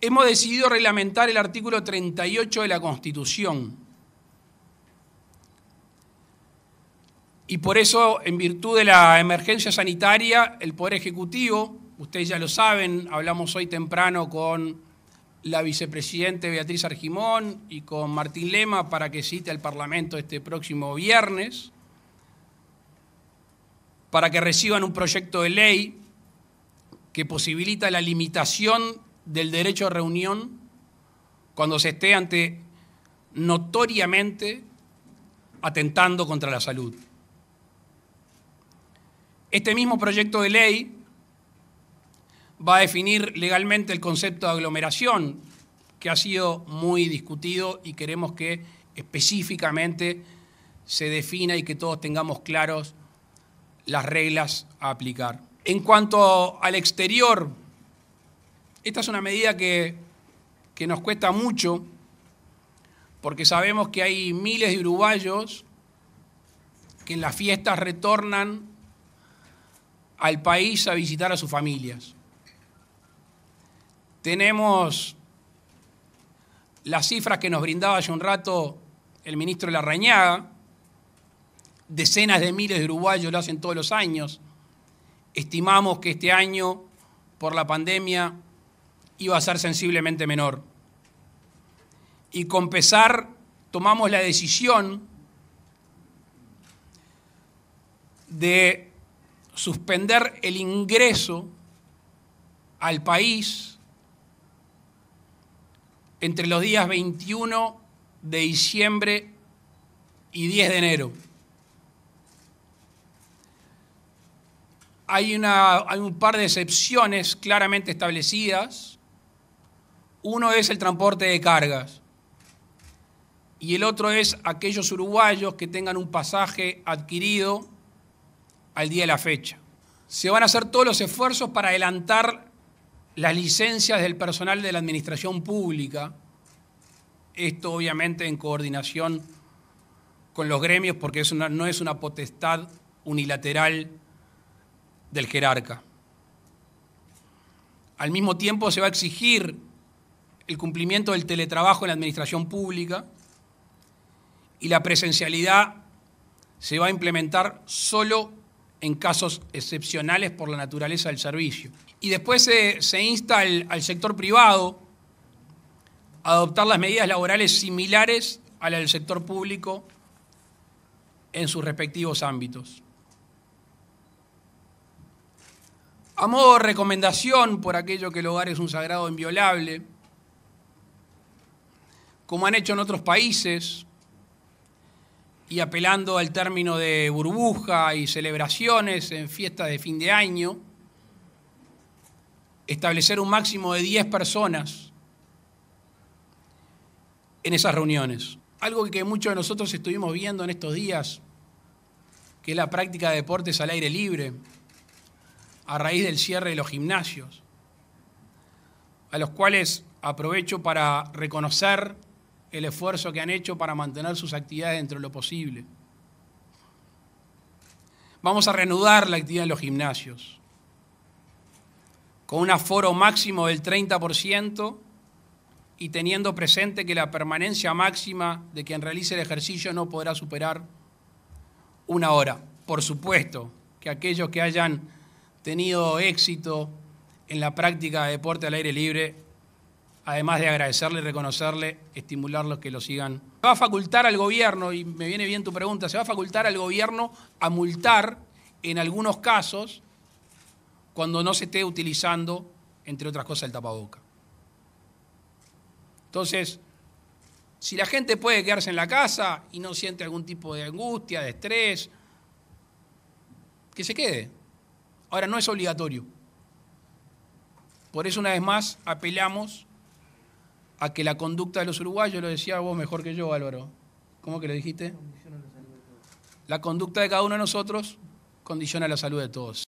hemos decidido reglamentar el artículo 38 de la Constitución. Y por eso, en virtud de la emergencia sanitaria, el Poder Ejecutivo, ustedes ya lo saben, hablamos hoy temprano con la vicepresidente Beatriz Argimón y con Martín Lema para que cite al Parlamento este próximo viernes, para que reciban un proyecto de ley que posibilita la limitación del derecho a reunión cuando se esté ante notoriamente atentando contra la salud. Este mismo proyecto de ley va a definir legalmente el concepto de aglomeración, que ha sido muy discutido y queremos que específicamente se defina y que todos tengamos claros las reglas a aplicar. En cuanto al exterior, esta es una medida que, nos cuesta mucho porque sabemos que hay miles de uruguayos que en las fiestas retornan al país a visitar a sus familias. Tenemos las cifras que nos brindaba hace un rato el ministro Larrañaga, decenas de miles de uruguayos lo hacen todos los años. Estimamos que este año, por la pandemia, iba a ser sensiblemente menor. Y con pesar tomamos la decisión de suspender el ingreso al país entre los días 21 de diciembre y 10 de enero. Hay, una, hay un par de excepciones claramente establecidas uno es el transporte de cargas y el otro es aquellos uruguayos que tengan un pasaje adquirido al día de la fecha. Se van a hacer todos los esfuerzos para adelantar las licencias del personal de la administración pública. Esto obviamente en coordinación con los gremios porque no es una potestad unilateral del jerarca. Al mismo tiempo se va a exigir el cumplimiento del teletrabajo en la administración pública y la presencialidad se va a implementar solo en casos excepcionales por la naturaleza del servicio. Y después se, insta al, al, sector privado a adoptar las medidas laborales similares a las del sector público en sus respectivos ámbitos. A modo de recomendación, por aquello que el hogar es un sagrado e inviolable, como han hecho en otros países, y apelando al término de burbuja y celebraciones en fiestas de fin de año, establecer un máximo de 10 personas en esas reuniones. Algo que muchos de nosotros estuvimos viendo en estos días, que es la práctica de deportes al aire libre, a raíz del cierre de los gimnasios, a los cuales aprovecho para reconocer el esfuerzo que han hecho para mantener sus actividades dentro de lo posible. Vamos a reanudar la actividad en los gimnasios con un aforo máximo del 30% y teniendo presente que la permanencia máxima de quien realice el ejercicio no podrá superar una hora. Por supuesto que aquellos que hayan tenido éxito en la práctica de deporte al aire libre además de agradecerle, reconocerle, estimularlos que lo sigan. Se va a facultar al gobierno, y me viene bien tu pregunta, se va a facultar al gobierno a multar en algunos casos cuando no se esté utilizando, entre otras cosas, el tapaboca. Entonces, si la gente puede quedarse en la casa y no siente algún tipo de angustia, de estrés, que se quede. Ahora, no es obligatorio. Por eso, una vez más, apelamos a que la conducta de los uruguayos, lo decía vos mejor que yo, Álvaro. ¿Cómo que lo dijiste? La conducta de cada uno de nosotros condiciona la salud de todos.